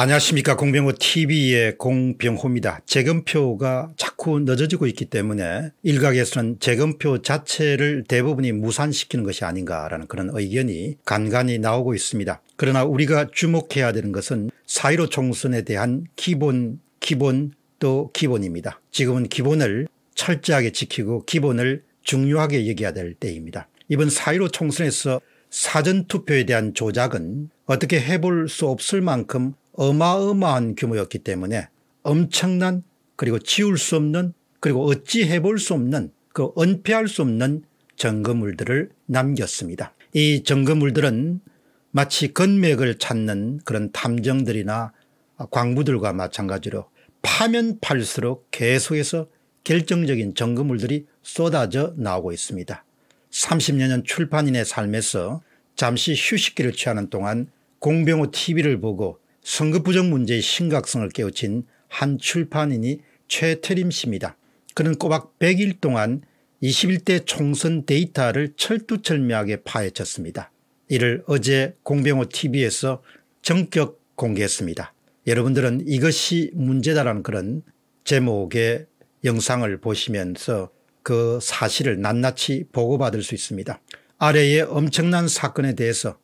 안녕하십니까 공병호 tv의 공병호입니다. 재검표가 자꾸 늦어지고 있기 때문에 일각에서는 재검표 자체를 대부분이 무산시키는 것이 아닌가라는 그런 의견이 간간히 나오고 있습니다. 그러나 우리가 주목해야 되는 것은 사1로 총선에 대한 기본 기본 또 기본입니다. 지금은 기본을 철저하게 지키고 기본을 중요하게 얘기해야 될 때입니다. 이번 사1로 총선에서 사전투표에 대한 조작은 어떻게 해볼 수 없을 만큼 어마어마한 규모였기 때문에 엄청난 그리고 지울 수 없는 그리고 어찌 해볼 수 없는 그 은폐할 수 없는 정거물들을 남겼습니다. 이 정거물들은 마치 건맥을 찾는 그런 탐정들이나 광부들과 마찬가지로 파면 팔수록 계속해서 결정적인 정거물들이 쏟아져 나오고 있습니다. 30여 년 출판인의 삶에서 잠시 휴식기를 취하는 동안 공병호 TV를 보고 선거부정 문제의 심각성을 깨우친 한 출판인이 최태림 씨입니다. 그는 꼬박 100일 동안 21대 총선 데이터를 철두철미하게 파헤쳤습니다. 이를 어제 공병호 tv에서 전격 공개했습니다. 여러분들은 이것이 문제다라는 그런 제목의 영상을 보시면서 그 사실을 낱낱이 보고받을 수 있습니다. 아래의 엄청난 사건에 대해서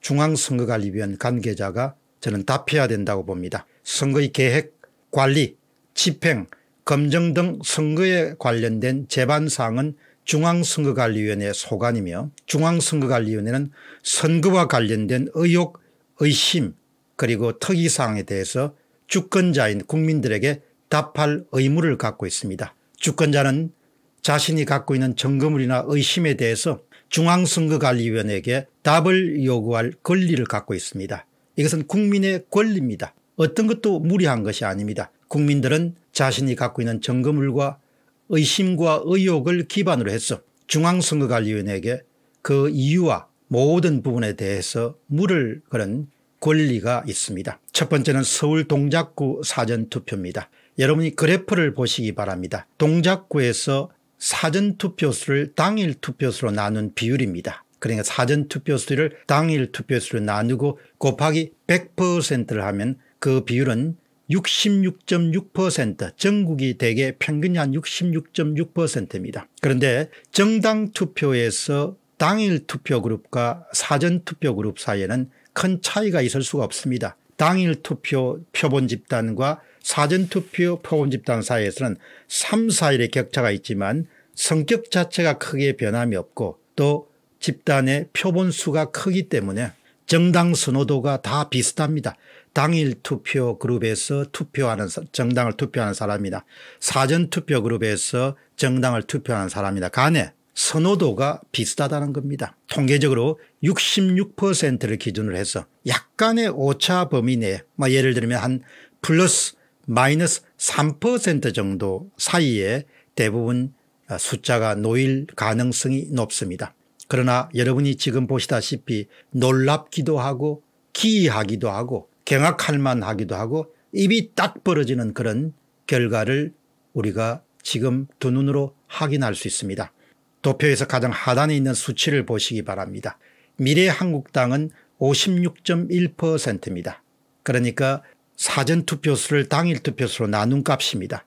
중앙선거관리위원 관계자가 저는 답해야 된다고 봅니다. 선거의 계획, 관리, 집행, 검증 등 선거에 관련된 제반사항은 중앙선거관리위원회 소관이며 중앙선거관리위원회는 선거와 관련된 의혹, 의심 그리고 특이사항에 대해서 주권자인 국민들에게 답할 의무를 갖고 있습니다. 주권자는 자신이 갖고 있는 점검물이나 의심에 대해서 중앙선거관리위원회에게 답을 요구할 권리를 갖고 있습니다. 이것은 국민의 권리입니다. 어떤 것도 무리한 것이 아닙니다. 국민들은 자신이 갖고 있는 점검물과 의심과 의혹을 기반으로 해서 중앙선거관리위원회에게 그 이유와 모든 부분에 대해서 물을 그런 권리가 있습니다. 첫 번째는 서울 동작구 사전투표입니다. 여러분이 그래프를 보시기 바랍니다. 동작구에서 사전투표수를 당일 투표수로 나눈 비율입니다. 그러니까 사전 투표 수를 당일 투표 수로 나누고 곱하기 100%를 하면 그 비율은 66.6% 전국이 대개 평균이 한 66.6%입니다. 그런데 정당 투표에서 당일 투표 그룹과 사전 투표 그룹 사이에는 큰 차이가 있을 수가 없습니다. 당일 투표 표본 집단과 사전 투표 표본 집단 사이에서는 3, 4일의 격차가 있지만 성격 자체가 크게 변함이 없고 또 집단의 표본 수가 크기 때문에 정당 선호도가 다 비슷합니다. 당일 투표 그룹에서 투표하는 정당을 투표하는 사람이나 사전 투표 그룹에서 정당을 투표하는 사람이나 간에 선호도가 비슷하다는 겁니다. 통계적으로 66%를 기준으로 해서 약간의 오차 범위 내에 뭐 예를 들면 한 플러스 마이너스 3% 정도 사이에 대부분 아, 숫자가 놓일 가능성이 높습니다. 그러나 여러분이 지금 보시다시피 놀랍기도 하고 기이하기도 하고 경악할 만하기도 하고 입이 딱 벌어지는 그런 결과를 우리가 지금 두 눈으로 확인할 수 있습니다. 도표에서 가장 하단에 있는 수치를 보시기 바랍니다. 미래한국당은 56.1%입니다. 그러니까 사전투표수를 당일투표수로 나눈 값입니다.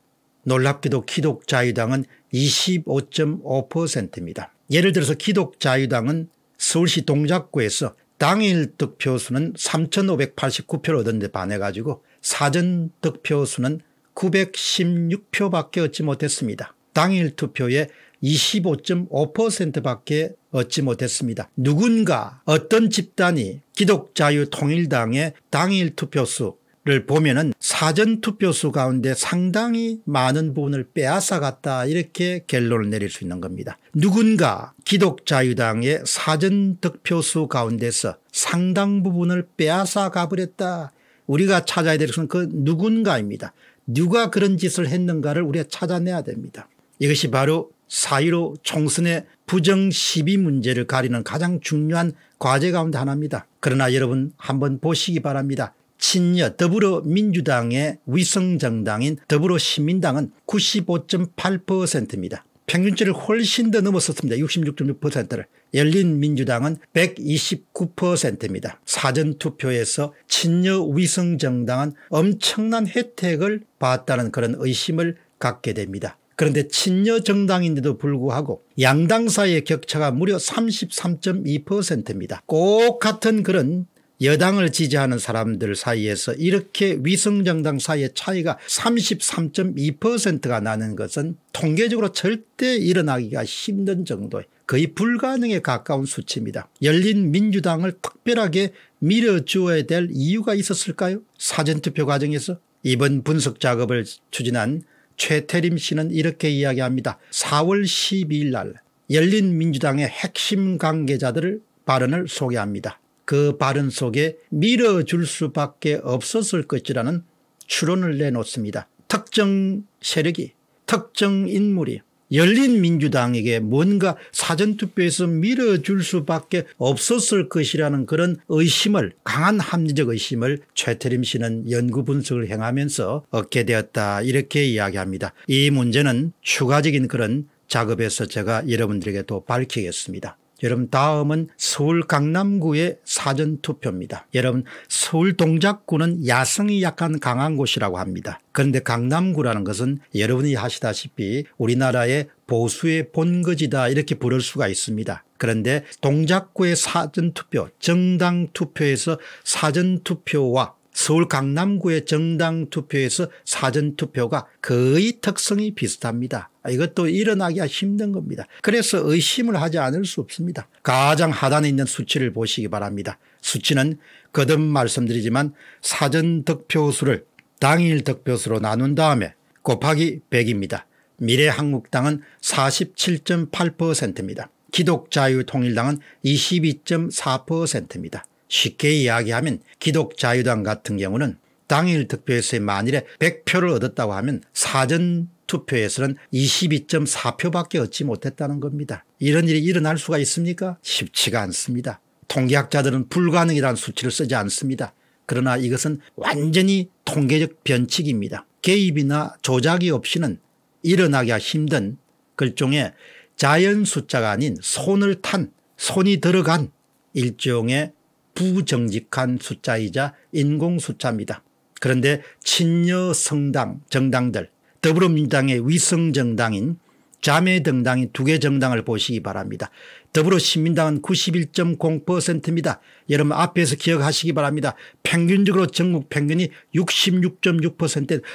놀랍게도 기독자유당은 25.5%입니다. 예를 들어서 기독자유당은 서울시 동작구에서 당일 득표수는 3589표를 얻은 데 반해 가지고 사전 득표수는 916표밖에 얻지 못했습니다. 당일 투표에 25.5%밖에 얻지 못했습니다. 누군가 어떤 집단이 기독자유통일당의 당일 투표수 를 보면은 사전투표수 가운데 상당히 많은 부분을 빼앗아갔다 이렇게 결론을 내릴 수 있는 겁니다. 누군가 기독자유당의 사전득표수 가운데서 상당 부분을 빼앗아가 버렸다. 우리가 찾아야 될 것은 그 누군가입니다. 누가 그런 짓을 했는가를 우리가 찾아내야 됩니다. 이것이 바로 사이로 총선의 부정 시비 문제를 가리는 가장 중요한 과제 가운데 하나입니다. 그러나 여러분 한번 보시기 바랍니다. 친여 더불어민주당의 위성정당인 더불어시민당은 95.8%입니다. 평균치를 훨씬 더 넘었었습니다. 66.6%를. 열린민주당은 129%입니다. 사전투표에서 친여 위성정당은 엄청난 혜택을 봤다는 그런 의심을 갖게 됩니다. 그런데 친여 정당인데도 불구하고 양당 사이의 격차가 무려 33.2%입니다. 꼭 같은 그런 여당을 지지하는 사람들 사이에서 이렇게 위성정당 사이의 차이가 33.2%가 나는 것은 통계적으로 절대 일어나기가 힘든 정도의 거의 불가능에 가까운 수치입니다. 열린 민주당을 특별하게 밀어주어야 될 이유가 있었을까요 사전투표 과정에서 이번 분석 작업을 추진한 최태림 씨는 이렇게 이야기합니다. 4월 12일 날 열린민주당의 핵심 관계자들을 발언을 소개합니다. 그 발언 속에 밀어줄 수밖에 없었을 것이라는 추론을 내놓습니다. 특정 세력이 특정 인물이 열린민주당에게 뭔가 사전투표에서 밀어줄 수밖에 없었을 것이라는 그런 의심을 강한 합리적 의심을 최태림 씨는 연구 분석을 행하면서 얻게 되었다 이렇게 이야기합니다. 이 문제는 추가적인 그런 작업에서 제가 여러분들에게 또 밝히겠습니다. 여러분 다음은 서울 강남구의 사전투표입니다. 여러분 서울 동작구는 야성이 약간 강한 곳이라고 합니다. 그런데 강남구라는 것은 여러분이 하시다시피 우리나라의 보수의 본거지다 이렇게 부를 수가 있습니다. 그런데 동작구의 사전투표 정당투표에서 사전투표와 서울 강남구의 정당 투표에서 사전 투표가 거의 특성이 비슷합니다. 아, 이것도 일어나기가 힘든 겁니다. 그래서 의심을 하지 않을 수 없습니다. 가장 하단에 있는 수치를 보시기 바랍니다. 수치는 거듭 말씀드리지만 사전 득표수를 당일 득표수로 나눈 다음에 곱하기 100입니다. 미래한국당은 47.8%입니다. 기독자유통일당은 22.4%입니다. 쉽게 이야기하면 기독자유당 같은 경우는 당일 득표에서의 만일에 100표를 얻었다고 하면 사전 투표에서는 22.4표밖에 얻지 못했다는 겁니다. 이런 일이 일어날 수가 있습니까? 쉽지가 않습니다. 통계학자들은 불가능이라는 수치를 쓰지 않습니다. 그러나 이것은 완전히 통계적 변칙입니다. 개입이나 조작이 없이는 일어나기가 힘든 글종의 자연 숫자가 아닌 손을 탄 손이 들어간 일종의 부정직한 숫자이자 인공 숫자입니다. 그런데 친여 성당 정당들 더불어민주당의 위성정당인 자매정당이 두 개 정당을 보시기 바랍니다. 더불어신민당은 91.0%입니다. 여러분 앞에서 기억하시기 바랍니다. 평균적으로 전국 평균이 6 6 6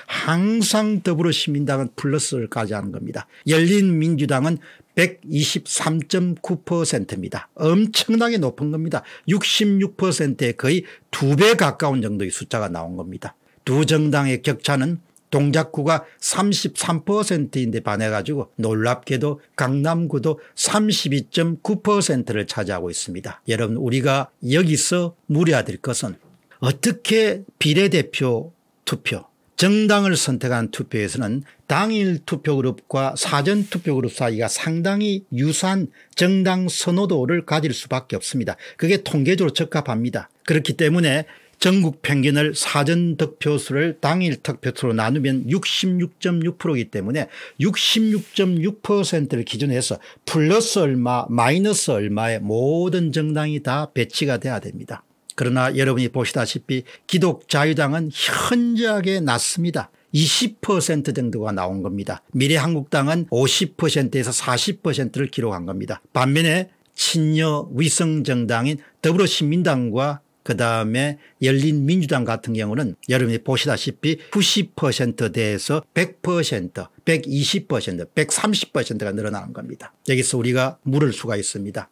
항상 더불어신민당은 플러스를 가져하는 겁니다. 열린민주당은 123.9%입니다. 엄청나게 높은 겁니다. 66%에 거의 두 배 가까운 정도의 숫자가 나온 겁니다. 두 정당의 격차는 동작구가 33%인데 반해 가지고 놀랍게도 강남구도 32.9%를 차지하고 있습니다. 여러분 우리가 여기서 무려야될 것은 어떻게 비례대표 투표 정당을 선택한 투표에서는 당일 투표그룹과 사전 투표그룹 사이가 상당히 유사한 정당 선호도를 가질 수밖에 없습니다. 그게 통계적으로 적합합니다. 그렇기 때문에 전국 평균을 사전 득표수를 당일 득표수로 나누면 66.6%이기 때문에 66.6%를 기준 해서 플러스 얼마 마이너스 얼마의 모든 정당이 다 배치가 돼야 됩니다. 그러나 여러분이 보시다시피 기독자유당은 현저하게 낮습니다. 20% 정도가 나온 겁니다. 미래한국당은 50%에서 40%를 기록한 겁니다. 반면에 친여 위성정당인 더불어시민당과 그다음에 열린민주당 같은 경우는 여러분이 보시다시피 90%대에서 100% 120% 130%가 늘어나는 겁니다. 여기서 우리가 물을 수가 있습니다.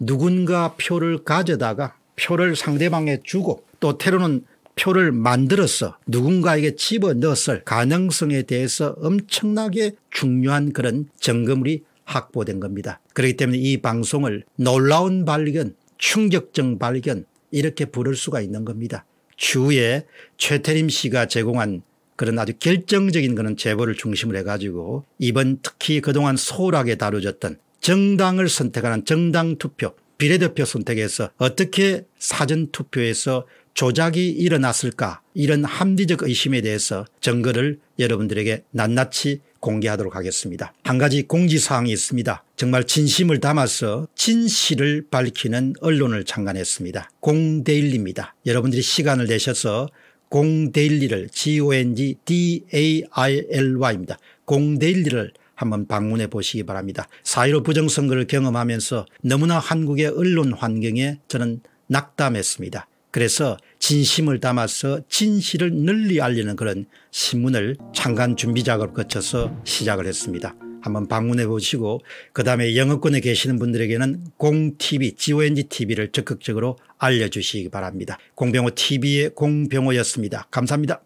누군가 표를 가져다가 표를 상대방에 주고 또 테러는 표를 만들어서 누군가에게 집어넣었을 가능성에 대해서 엄청나게 중요한 그런 점검이 확보된 겁니다. 그렇기 때문에 이 방송을 놀라운 발견 충격적 발견 이렇게 부를 수가 있는 겁니다. 추후에 최태림 씨가 제공한 그런 아주 결정적인 그런 제보를 중심으로 해가지고 이번 특히 그동안 소홀하게 다루졌던 정당을 선택하는 정당 투표 비례대표 선택에서 어떻게 사전투표에서 조작이 일어났을까 이런 합리적 의심에 대해서 증거를 여러분들에게 낱낱이 공개하도록 하겠습니다. 한 가지 공지사항이 있습니다. 정말 진심을 담아서 진실을 밝히는 언론을 창간했습니다. 공데일리입니다. 여러분들이 시간을 내셔서 공데일리를 g-o-n-g-d-a-i-l-y입니다. 공데일리를 한번 방문해 보시기 바랍니다. 사1로 부정선거를 경험하면서 너무나 한국의 언론 환경에 저는 낙담했습니다. 그래서 진심을 담아서 진실을 널리 알리는 그런 신문을 창간 준비 작업을 거쳐서 시작을 했습니다. 한번 방문해 보시고 그다음에 영어권에 계시는 분들에게는 공TV, GONGTV를 적극적으로 알려주시기 바랍니다. 공병호 TV의 공병호였습니다. 감사합니다.